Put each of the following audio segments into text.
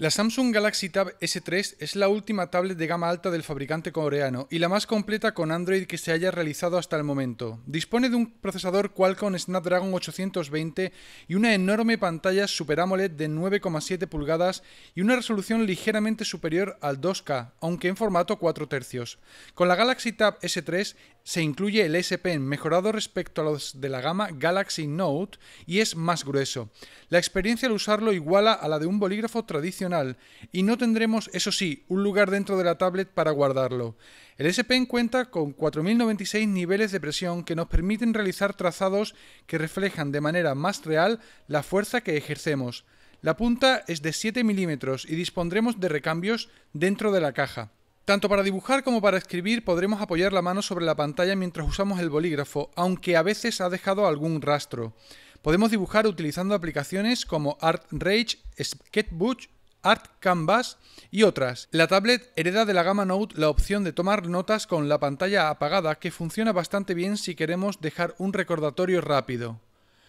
La Samsung Galaxy Tab S3 es la última tablet de gama alta del fabricante coreano y la más completa con Android que se haya realizado hasta el momento. Dispone de un procesador Qualcomm Snapdragon 820 y una enorme pantalla Super AMOLED de 9,7 pulgadas y una resolución ligeramente superior al 2K, aunque en formato 4 tercios. Con la Galaxy Tab S3 se incluye el SPN mejorado respecto a los de la gama Galaxy Note y es más grueso. La experiencia al usarlo iguala a la de un bolígrafo tradicional y no tendremos, eso sí, un lugar dentro de la tablet para guardarlo. El SPN cuenta con 4096 niveles de presión que nos permiten realizar trazados que reflejan de manera más real la fuerza que ejercemos. La punta es de 7 milímetros y dispondremos de recambios dentro de la caja. Tanto para dibujar como para escribir podremos apoyar la mano sobre la pantalla mientras usamos el bolígrafo, aunque a veces ha dejado algún rastro. Podemos dibujar utilizando aplicaciones como ArtRage, Sketchbook, Art Canvas y otras. La tablet hereda de la gama Note la opción de tomar notas con la pantalla apagada que funciona bastante bien si queremos dejar un recordatorio rápido.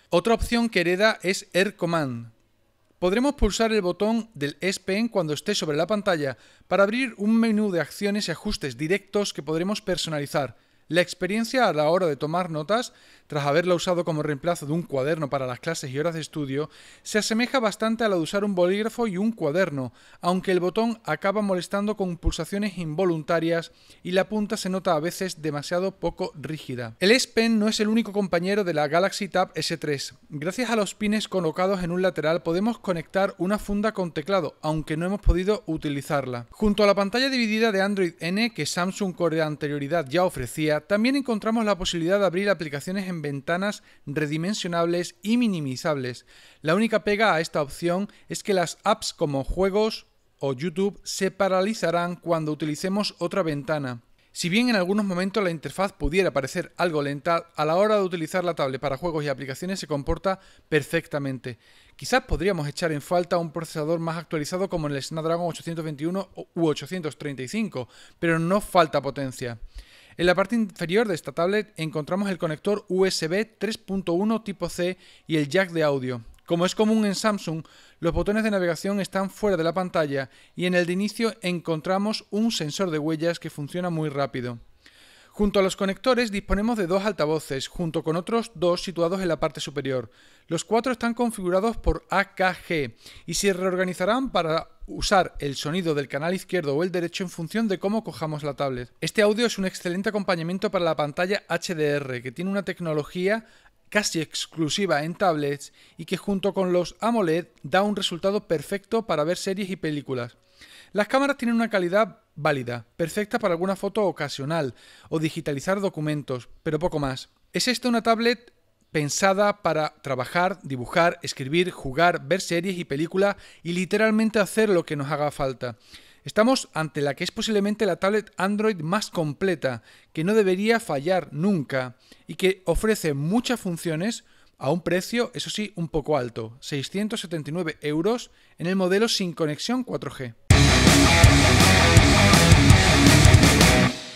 Otra opción que hereda es Air Command. Podremos pulsar el botón del S cuando esté sobre la pantalla para abrir un menú de acciones y ajustes directos que podremos personalizar. La experiencia a la hora de tomar notas tras haberla usado como reemplazo de un cuaderno para las clases y horas de estudio, se asemeja bastante a la de usar un bolígrafo y un cuaderno, aunque el botón acaba molestando con pulsaciones involuntarias y la punta se nota a veces demasiado poco rígida. El S Pen no es el único compañero de la Galaxy Tab S3. Gracias a los pines colocados en un lateral podemos conectar una funda con teclado, aunque no hemos podido utilizarla. Junto a la pantalla dividida de Android N que Samsung con anterioridad ya ofrecía, también encontramos la posibilidad de abrir aplicaciones en ventanas redimensionables y minimizables. La única pega a esta opción es que las apps como juegos o YouTube se paralizarán cuando utilicemos otra ventana. Si bien en algunos momentos la interfaz pudiera parecer algo lenta, a la hora de utilizar la tablet para juegos y aplicaciones se comporta perfectamente. Quizás podríamos echar en falta un procesador más actualizado como el Snapdragon 821 u 835, pero no falta potencia. En la parte inferior de esta tablet encontramos el conector USB 3.1 tipo C y el jack de audio. Como es común en Samsung, los botones de navegación están fuera de la pantalla y en el de inicio encontramos un sensor de huellas que funciona muy rápido. Junto a los conectores disponemos de dos altavoces, junto con otros dos situados en la parte superior. Los cuatro están configurados por AKG y se reorganizarán para usar el sonido del canal izquierdo o el derecho en función de cómo cojamos la tablet. Este audio es un excelente acompañamiento para la pantalla HDR, que tiene una tecnología casi exclusiva en tablets y que junto con los AMOLED da un resultado perfecto para ver series y películas. Las cámaras tienen una calidad válida, perfecta para alguna foto ocasional o digitalizar documentos, pero poco más. ¿Es esta una tablet pensada para trabajar, dibujar, escribir, jugar, ver series y películas y literalmente hacer lo que nos haga falta? Estamos ante la que es posiblemente la tablet Android más completa, que no debería fallar nunca y que ofrece muchas funciones a un precio, eso sí, un poco alto, 679 euros en el modelo sin conexión 4G. Bye.